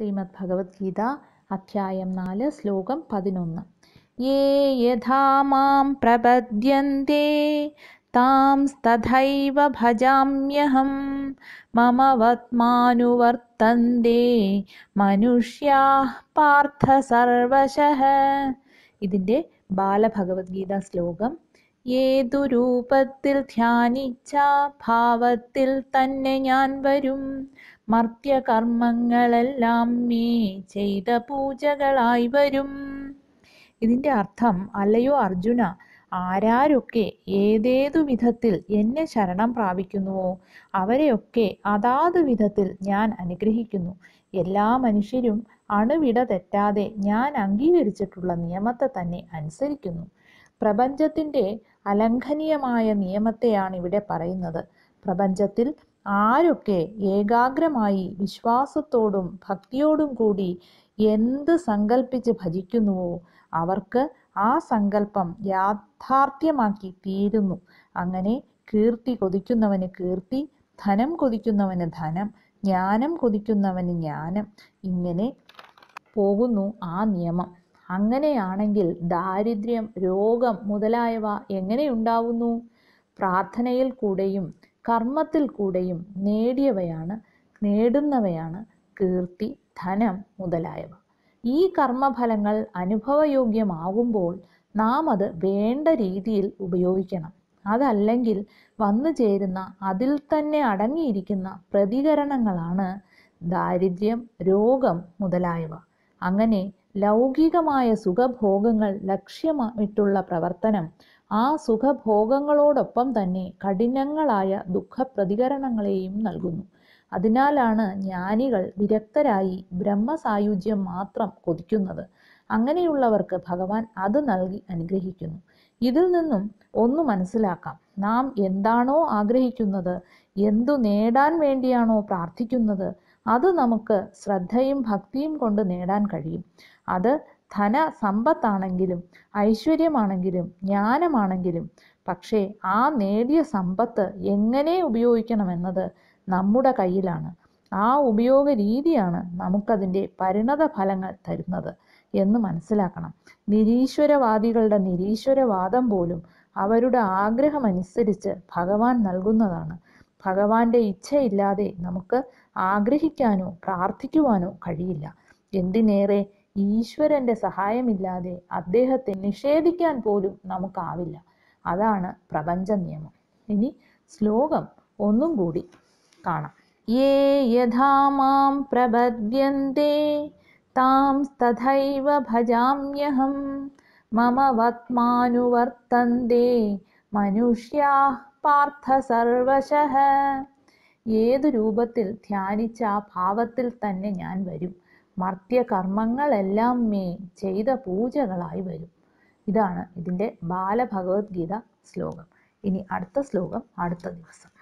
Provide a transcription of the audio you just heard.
ശ്രീമദ് ഭഗവത്ഗീത അധ്യായം നാല് ശ്ലോകം പതിനൊന്ന് യേ യഥാ മാം പ്രപദ്യന്തേ തഥൈവ ഭജാമ്യഹം മമ വത്മാനുവർത്തന്തേ മനുഷ്യാ പാർത്ഥ സർവശഃ ഇതിൻ്റെ ബാലഭഗവത്ഗീത ശ്ലോകം ഏതു രൂപത്തിൽ ധ്യാനിച്ച ഭാവത്തിൽ തന്നെ ഞാൻ വരും മർത്യകർമ്മങ്ങളെല്ലാം നീ ചെയ്ത പൂജകളായി വരും ഇതിൻ്റെ അർത്ഥം അല്ലയോ അർജുന ആരാരൊക്കെ ഏതേതു വിധത്തിൽ എന്നെ ശരണം പ്രാപിക്കുന്നുവോ അവരെയൊക്കെ അതാത് വിധത്തിൽ ഞാൻ അനുഗ്രഹിക്കുന്നു എല്ലാ മനുഷ്യരും അണുവിട തെറ്റാതെ ഞാൻ അംഗീകരിച്ചിട്ടുള്ള നിയമത്തെ തന്നെ അനുസരിക്കുന്നു പ്രപഞ്ചത്തിൻ്റെ അലംഘനീയമായ നിയമത്തെയാണ് ഇവിടെ പറയുന്നത് പ്രപഞ്ചത്തിൽ ആരൊക്കെ ഏകാഗ്രമായി വിശ്വാസത്തോടും ഭക്തിയോടും കൂടി എന്ത് സങ്കല്പിച്ച് ഭജിക്കുന്നുവോ അവർക്ക് ആ സങ്കല്പം യാഥാർത്ഥ്യമാക്കി തീരുന്നു അങ്ങനെ കീർത്തി കൊതിക്കുന്നവന് കീർത്തി ധനം കൊതിക്കുന്നവന് ധനം ജ്ഞാനം കൊതിക്കുന്നവന് ജ്ഞാനം ഇങ്ങനെ പോകുന്നു ആ നിയമം അങ്ങനെയാണെങ്കിൽ ദാരിദ്ര്യം രോഗം മുതലായവ എങ്ങനെയുണ്ടാവുന്നു പ്രാർത്ഥനയിൽ കൂടെയും കർമ്മത്തിൽ കൂടെയും നേടിയവയാണ് നേടുന്നവയാണ് കീർത്തി ധനം മുതലായവ ഈ കർമ്മഫലങ്ങൾ അനുഭവയോഗ്യമാകുമ്പോൾ നാം അത് വേണ്ട രീതിയിൽ ഉപയോഗിക്കണം അതല്ലെങ്കിൽ വന്നു ചേരുന്ന അതിൽ തന്നെ അടങ്ങിയിരിക്കുന്ന പ്രതികരണങ്ങളാണ് ദാരിദ്ര്യം രോഗം മുതലായവ അങ്ങനെ ലൗകികമായ സുഖഭോഗങ്ങൾ ലക്ഷ്യമിട്ടുള്ള പ്രവർത്തനം ആ സുഖഭോഗങ്ങളോടൊപ്പം തന്നെ കഠിനങ്ങളായ ദുഃഖപ്രതികരണങ്ങളെയും നൽകുന്നു അതിനാലാണ് ജ്ഞാനികൾ വിരക്തരായി ബ്രഹ്മസായുജ്യം മാത്രം കൊതിക്കുന്നത് അങ്ങനെയുള്ളവർക്ക് ഭഗവാൻ അത് നൽകി അനുഗ്രഹിക്കുന്നു ഇതിൽ നിന്നും ഒന്ന് മനസ്സിലാക്കാം നാം എന്താണോ ആഗ്രഹിക്കുന്നത് എന്തു നേടാൻ വേണ്ടിയാണോ പ്രാർത്ഥിക്കുന്നത് അത് നമുക്ക് ശ്രദ്ധയും ഭക്തിയും കൊണ്ട് നേടാൻ കഴിയും അത് ധന സമ്പത്താണെങ്കിലും ഐശ്വര്യമാണെങ്കിലും ജ്ഞാനമാണെങ്കിലും പക്ഷേ ആ നേടിയ സമ്പത്ത് എങ്ങനെ ഉപയോഗിക്കണമെന്നത് നമ്മുടെ കയ്യിലാണ് ആ ഉപയോഗ രീതിയാണ് നമുക്കതിൻ്റെ പരിണത ഫലങ്ങൾ തരുന്നത് എന്ന് മനസ്സിലാക്കണം നിരീശ്വരവാദികളുടെ നിരീശ്വരവാദം പോലും അവരുടെ ആഗ്രഹമനുസരിച്ച് ഭഗവാൻ നൽകുന്നതാണ് ഭഗവാന്റെ ഇച്ഛയില്ലാതെ നമുക്ക് ആഗ്രഹിക്കാനോ പ്രാർത്ഥിക്കുവാനോ കഴിയില്ല എന്തിനേറെ ഈശ്വരന്റെ സഹായമില്ലാതെ അദ്ദേഹത്തെ നിഷേധിക്കാൻ പോലും നമുക്കാവില്ല അതാണ് പ്രപഞ്ച നിയമം ഇനി ശ്ലോകം ഒന്നും കൂടി കാണാം യേ യഥാ മാം താം തഥൈവ ഭജാമ്യഹം മമ വത്മാനുവർത്തന്തേ മനുഷ്യാ പാർത്ഥ സർവശഃ ഏത് രൂപത്തിൽ ധ്യാനിച്ച ആ ഭാവത്തിൽ തന്നെ ഞാൻ വരും കർമ്മങ്ങളെല്ലാം മേ ചെയ്ത പൂജകളായി വരും ഇതാണ് ഇതിൻ്റെ ബാലഭഗവത്ഗീത ശ്ലോകം ഇനി അടുത്ത ശ്ലോകം അടുത്ത ദിവസം